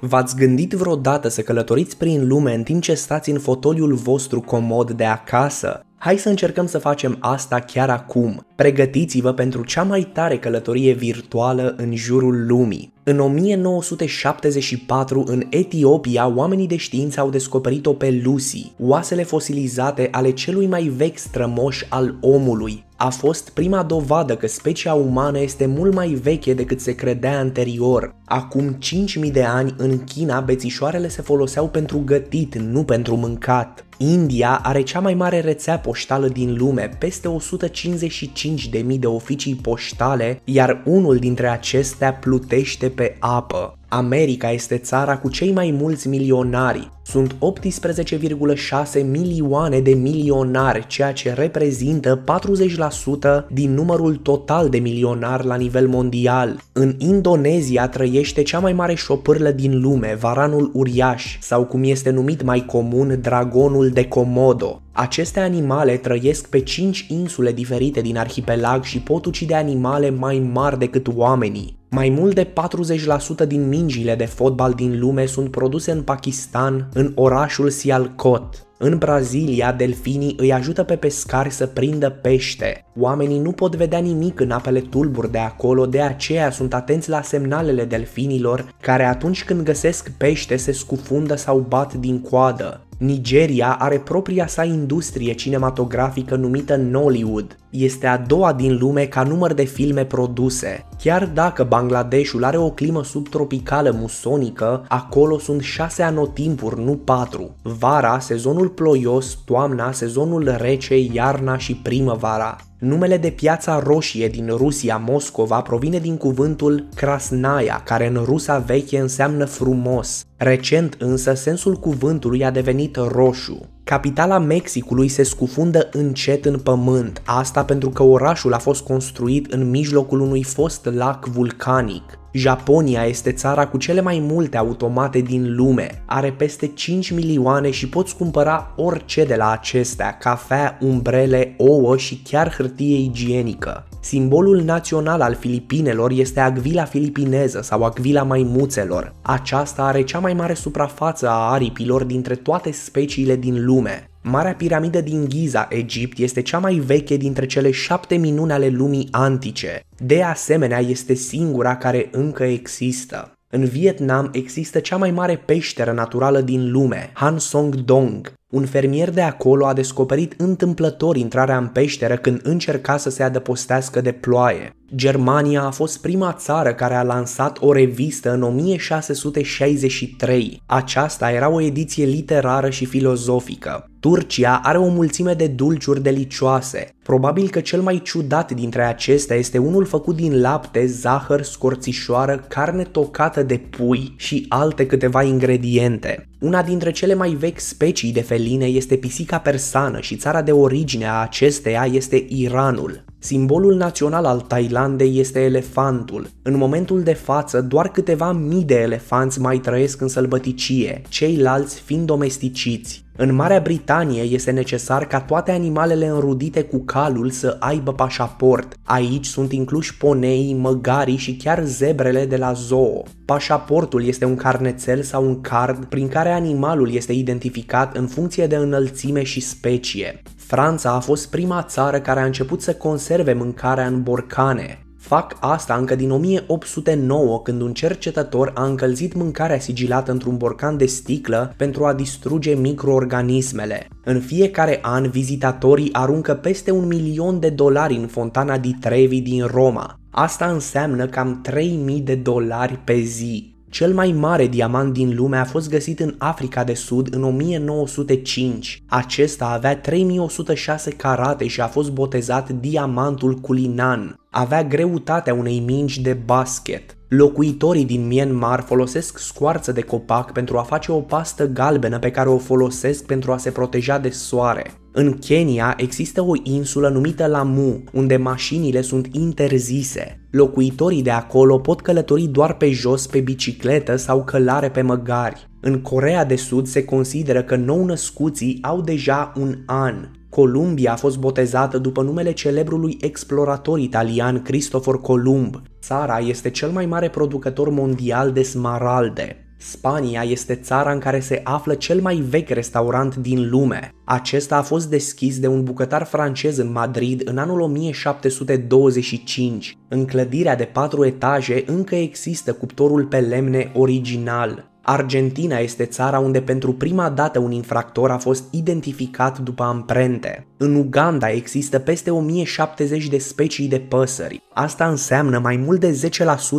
V-ați gândit vreodată să călătoriți prin lume în timp ce stați în fotoliul vostru comod de acasă? Hai să încercăm să facem asta chiar acum. Pregătiți-vă pentru cea mai tare călătorie virtuală în jurul lumii. În 1974, în Etiopia, oamenii de știință au descoperit-o pe Lucy, oasele fosilizate ale celui mai vechi strămoș al omului. A fost prima dovadă că specia umană este mult mai veche decât se credea anterior. Acum 5000 de ani, în China, bețișoarele se foloseau pentru gătit, nu pentru mâncat. India are cea mai mare rețea poștală din lume, peste 155.000 de oficii poștale, iar unul dintre acestea plutește pe apă. America este țara cu cei mai mulți milionari. Sunt 18,6 milioane de milionari, ceea ce reprezintă 40% din numărul total de milionari la nivel mondial. În Indonezia trăiește cea mai mare șopârlă din lume, varanul uriaș, sau cum este numit mai comun, dragonul de Komodo. Aceste animale trăiesc pe 5 insule diferite din arhipelag și pot ucide animale mai mari decât oamenii. Mai mult de 40% din mingile de fotbal din lume sunt produse în Pakistan, în orașul Sialkot. În Brazilia, delfinii îi ajută pe pescari să prindă pește. Oamenii nu pot vedea nimic în apele tulburi de acolo, de aceea sunt atenți la semnalele delfinilor, care atunci când găsesc pește se scufundă sau bat din coadă. Nigeria are propria sa industrie cinematografică numită Nollywood, este a doua din lume ca număr de filme produse. Chiar dacă Bangladeshul are o climă subtropicală musonică, acolo sunt 6 anotimpuri, nu 4. Vara, sezonul ploios, toamna, sezonul rece, iarna și primăvara. Numele de piața roșie din Rusia, Moscova, provine din cuvântul Krasnaya, care în rusa veche înseamnă frumos. Recent însă, sensul cuvântului a devenit roșu. Capitala Mexicului se scufundă încet în pământ, asta pentru că orașul a fost construit în mijlocul unui fost lac vulcanic. Japonia este țara cu cele mai multe automate din lume, are peste 5 milioane și poți cumpăra orice de la acestea, cafea, umbrele, ouă și chiar hârtie igienică. Simbolul național al Filipinelor este agvila filipineză sau agvila maimuțelor. Aceasta are cea mai mare suprafață a aripilor dintre toate speciile din lume. Marea piramidă din Giza, Egipt, este cea mai veche dintre cele șapte minuni ale lumii antice. De asemenea, este singura care încă există. În Vietnam există cea mai mare peșteră naturală din lume, Han Song Dong, un fermier de acolo a descoperit întâmplător intrarea în peșteră când încerca să se adăpostească de ploaie. Germania a fost prima țară care a lansat o revistă în 1663. Aceasta era o ediție literară și filozofică. Turcia are o mulțime de dulciuri delicioase. Probabil că cel mai ciudat dintre acestea este unul făcut din lapte, zahăr, scorțișoară, carne tocată de pui și alte câteva ingrediente. Una dintre cele mai vechi specii de feline este pisica persană și țara de origine a acesteia este Iranul. Simbolul național al Thailandei este elefantul. În momentul de față, doar câteva mii de elefanți mai trăiesc în sălbăticie, ceilalți fiind domesticiți. În Marea Britanie este necesar ca toate animalele înrudite cu calul să aibă pașaport. Aici sunt incluși poneii, măgarii și chiar zebrele de la zoo. Pașaportul este un carnețel sau un card prin care animalul este identificat în funcție de înălțime și specie. Franța a fost prima țară care a început să conserve mâncarea în borcane. Fac asta încă din 1809, când un cercetător a încălzit mâncarea sigilată într-un borcan de sticlă pentru a distruge microorganismele. În fiecare an, vizitatorii aruncă peste un milion de dolari în fontana di Trevi din Roma. Asta înseamnă cam 3000 de dolari pe zi. Cel mai mare diamant din lume a fost găsit în Africa de Sud în 1905. Acesta avea 3106 carate și a fost botezat diamantul culinan. Avea greutatea unei mingi de basket. Locuitorii din Myanmar folosesc scoarță de copac pentru a face o pastă galbenă pe care o folosesc pentru a se proteja de soare. În Kenya există o insulă numită Lamu, unde mașinile sunt interzise. Locuitorii de acolo pot călători doar pe jos pe bicicletă sau călare pe măgari. În Corea de Sud se consideră că nou-născuții au deja un an. Columbia a fost botezată după numele celebrului explorator italian Cristofor Columb. Țara este cel mai mare producător mondial de smaralde. Spania este țara în care se află cel mai vechi restaurant din lume. Acesta a fost deschis de un bucătar francez în Madrid în anul 1725. În clădirea de patru etaje încă există cuptorul pe lemne original. Argentina este țara unde pentru prima dată un infractor a fost identificat după amprente. În Uganda există peste 1070 de specii de păsări. Asta înseamnă mai mult de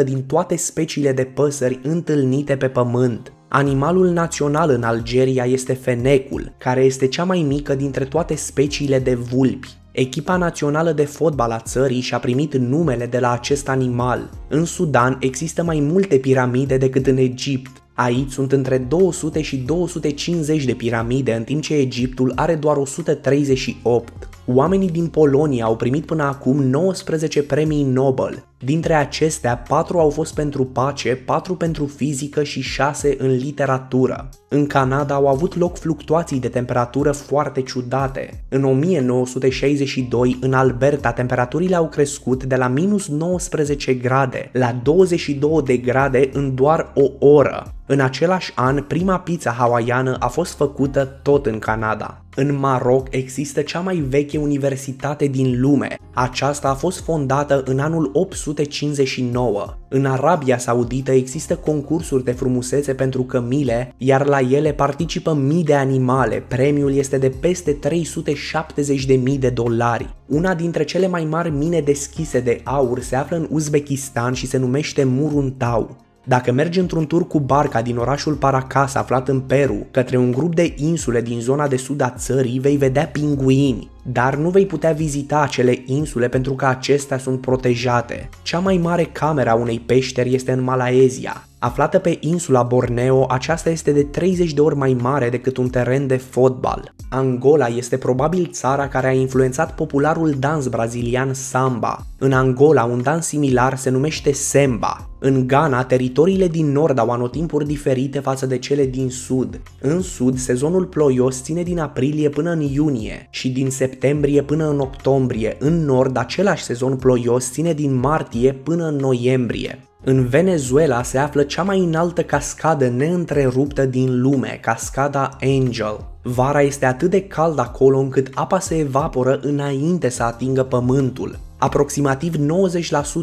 10% din toate speciile de păsări întâlnite pe pământ. Animalul național în Algeria este fenecul, care este cea mai mică dintre toate speciile de vulpi. Echipa națională de fotbal a țării și-a primit numele de la acest animal. În Sudan există mai multe piramide decât în Egipt. Aici sunt între 200 și 250 de piramide, în timp ce Egiptul are doar 138. Oamenii din Polonia au primit până acum 19 premii Nobel. Dintre acestea, 4 au fost pentru pace, 4 pentru fizică și 6 în literatură. În Canada au avut loc fluctuații de temperatură foarte ciudate. În 1962, în Alberta, temperaturile au crescut de la minus 19 grade la 22 de grade în doar o oră. În același an, prima pizza hawaiană a fost făcută tot în Canada. În Maroc există cea mai veche universitate din lume. Aceasta a fost fondată în anul 859. În Arabia Saudită există concursuri de frumusețe pentru cămile, iar la ele participă mii de animale. Premiul este de peste 370.000 de dolari. Una dintre cele mai mari mine deschise de aur se află în Uzbekistan și se numește Muruntau. Dacă mergi într-un tur cu barca din orașul Paracas aflat în Peru către un grup de insule din zona de sud a țării, vei vedea pinguini, dar nu vei putea vizita acele insule pentru că acestea sunt protejate. Cea mai mare camera unei peșteri este în Malaezia, Aflată pe insula Borneo, aceasta este de 30 de ori mai mare decât un teren de fotbal. Angola este probabil țara care a influențat popularul dans brazilian samba. În Angola, un dans similar se numește semba. În Ghana, teritoriile din nord au anotimpuri diferite față de cele din sud. În sud, sezonul ploios ține din aprilie până în iunie și din septembrie până în octombrie. În nord, același sezon ploios ține din martie până în noiembrie. În Venezuela se află cea mai înaltă cascadă neîntreruptă din lume, cascada Angel. Vara este atât de cald acolo încât apa se evaporă înainte să atingă pământul. Aproximativ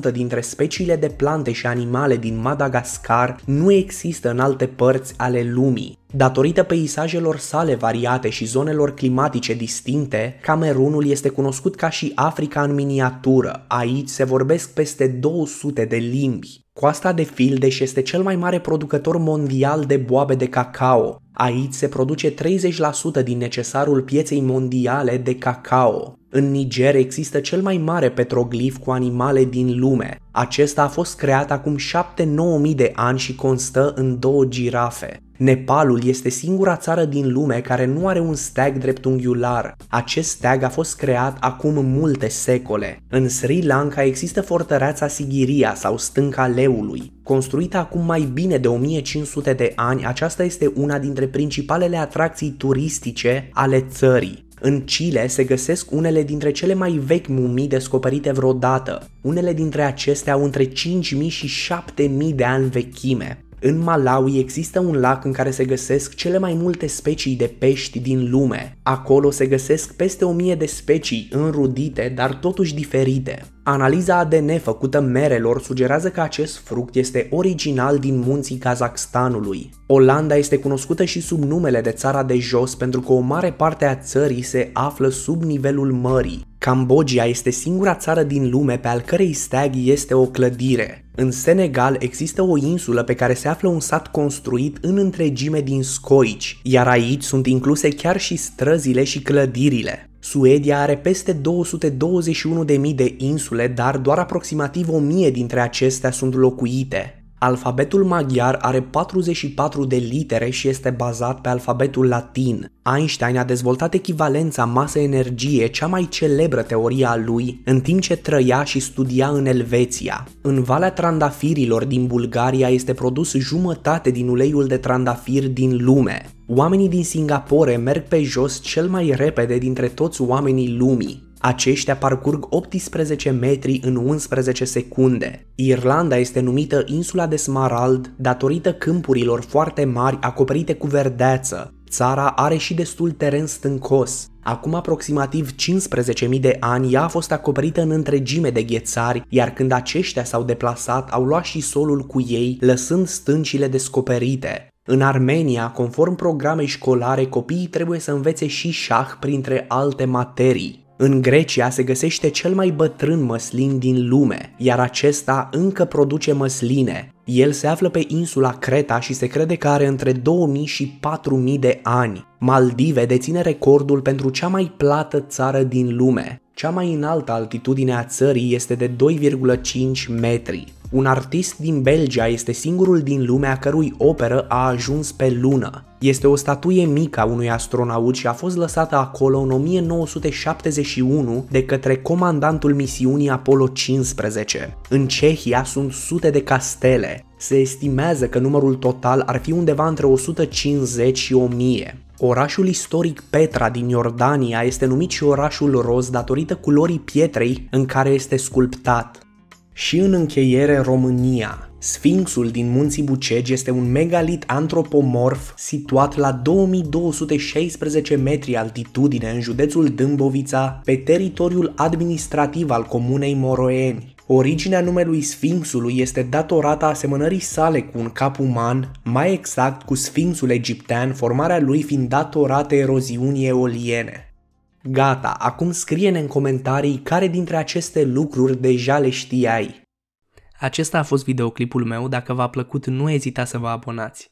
90% dintre speciile de plante și animale din Madagascar nu există în alte părți ale lumii. Datorită peisajelor sale variate și zonelor climatice distincte, Camerunul este cunoscut ca și Africa în miniatură. Aici se vorbesc peste 200 de limbi. Coasta de Fildeș este cel mai mare producător mondial de boabe de cacao. Aici se produce 30% din necesarul pieței mondiale de cacao. În Niger există cel mai mare petroglif cu animale din lume. Acesta a fost creat acum 7-9000 de ani și constă în două girafe. Nepalul este singura țară din lume care nu are un steag dreptunghiular. Acest steag a fost creat acum multe secole. În Sri Lanka există fortăreața Sigiriya sau Stânca Leului. Construită acum mai bine de 1500 de ani, aceasta este una dintre principalele atracții turistice ale țării. În Chile se găsesc unele dintre cele mai vechi mumii descoperite vreodată. Unele dintre acestea au între 5.000 și 7.000 de ani vechime. În Malawi există un lac în care se găsesc cele mai multe specii de pești din lume. Acolo se găsesc peste o mie de specii înrudite, dar totuși diferite. Analiza ADN făcută merelor sugerează că acest fruct este original din munții Kazakhstanului. Olanda este cunoscută și sub numele de țara de jos pentru că o mare parte a țării se află sub nivelul mării. Cambodgia este singura țară din lume pe al cărei steag este o clădire. În Senegal există o insulă pe care se află un sat construit în întregime din scoici, iar aici sunt incluse chiar și străzile și clădirile. Suedia are peste 221.000 de insule, dar doar aproximativ 1.000 dintre acestea sunt locuite. Alfabetul maghiar are 44 de litere și este bazat pe alfabetul latin. Einstein a dezvoltat echivalența masă-energie, cea mai celebră teoria a lui, în timp ce trăia și studia în Elveția. În Valea Trandafirilor din Bulgaria este produs jumătate din uleiul de trandafir din lume. Oamenii din Singapore merg pe jos cel mai repede dintre toți oamenii lumii. Aceștia parcurg 18 metri în 11 secunde. Irlanda este numită insula de Smarald datorită câmpurilor foarte mari acoperite cu verdeață. Țara are și destul teren stâncos. Acum aproximativ 15.000 de ani ea a fost acoperită în întregime de ghețari, iar când aceștia s-au deplasat, au luat și solul cu ei, lăsând stâncile descoperite. În Armenia, conform programei școlare, copiii trebuie să învețe și șah printre alte materii. În Grecia se găsește cel mai bătrân măslin din lume, iar acesta încă produce măsline. El se află pe insula Creta și se crede că are între 2000 și 4000 de ani. Maldive deține recordul pentru cea mai plată țară din lume. Cea mai înaltă altitudine a țării este de 2,5 metri. Un artist din Belgia este singurul din lumea cărui operă a ajuns pe lună. Este o statuie mică a unui astronaut și a fost lăsată acolo în 1971 de către comandantul misiunii Apollo 15. În Cehia sunt sute de castele. Se estimează că numărul total ar fi undeva între 150 și 1000. Orașul istoric Petra din Iordania este numit și orașul roz datorită culorii pietrei în care este sculptat. Și în încheiere România. Sfinxul din munții Bucegi este un megalit antropomorf situat la 2216 metri altitudine în județul Dâmbovița, pe teritoriul administrativ al comunei Moroeni. Originea numelui Sfinxului este datorată asemănării sale cu un cap uman, mai exact cu Sfinxul egiptean, formarea lui fiind datorată eroziunii eoliene. Gata, acum scrie-ne în comentarii care dintre aceste lucruri deja le știai. Acesta a fost videoclipul meu, dacă v-a plăcut nu ezita să vă abonați.